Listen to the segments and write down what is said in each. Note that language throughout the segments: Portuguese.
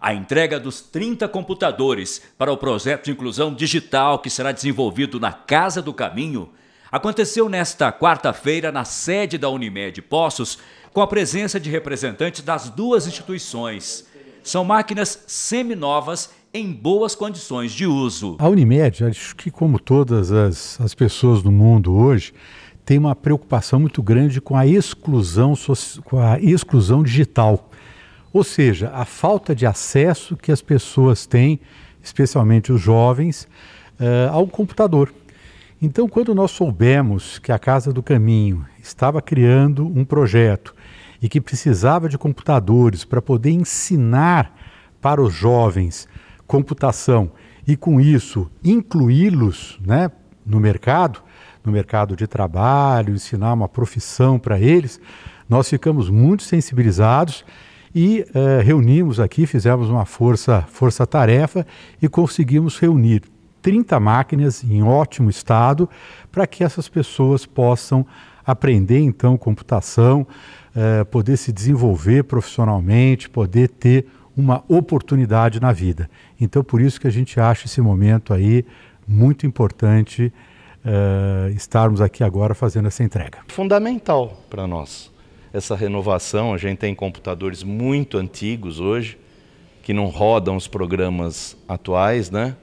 a entrega dos 30 computadores para o projeto de inclusão digital que será desenvolvido na Casa do Caminho aconteceu nesta quarta-feira na sede da Unimed Poços, com a presença de representantes das duas instituições. São máquinas seminovas em boas condições de uso. A Unimed, acho que como todas as, as pessoas do mundo hoje, tem uma preocupação muito grande com a exclusão, com a exclusão digital. Ou seja, a falta de acesso que as pessoas têm, especialmente os jovens, uh, ao computador. Então, quando nós soubemos que a Casa do Caminho estava criando um projeto e que precisava de computadores para poder ensinar para os jovens computação e com isso incluí-los né, no mercado, no mercado de trabalho, ensinar uma profissão para eles, nós ficamos muito sensibilizados e eh, reunimos aqui, fizemos uma força, força tarefa e conseguimos reunir 30 máquinas em ótimo estado para que essas pessoas possam aprender então computação, eh, poder se desenvolver profissionalmente, poder ter uma oportunidade na vida. Então por isso que a gente acha esse momento aí muito importante eh, estarmos aqui agora fazendo essa entrega. Fundamental para nós essa renovação. A gente tem computadores muito antigos hoje que não rodam os programas atuais, né?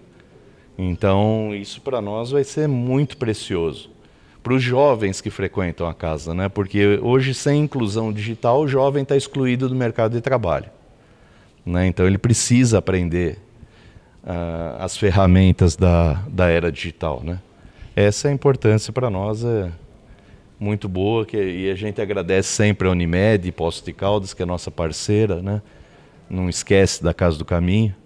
Então, isso para nós vai ser muito precioso. Para os jovens que frequentam a casa, né? Porque hoje, sem inclusão digital, o jovem está excluído do mercado de trabalho. Né? Então, ele precisa aprender uh, as ferramentas da, da era digital, né? Essa é a importância para nós. É muito boa que, e a gente agradece sempre a Unimed e Poço de Caldas, que é nossa parceira, né? Não esquece da Casa do Caminho.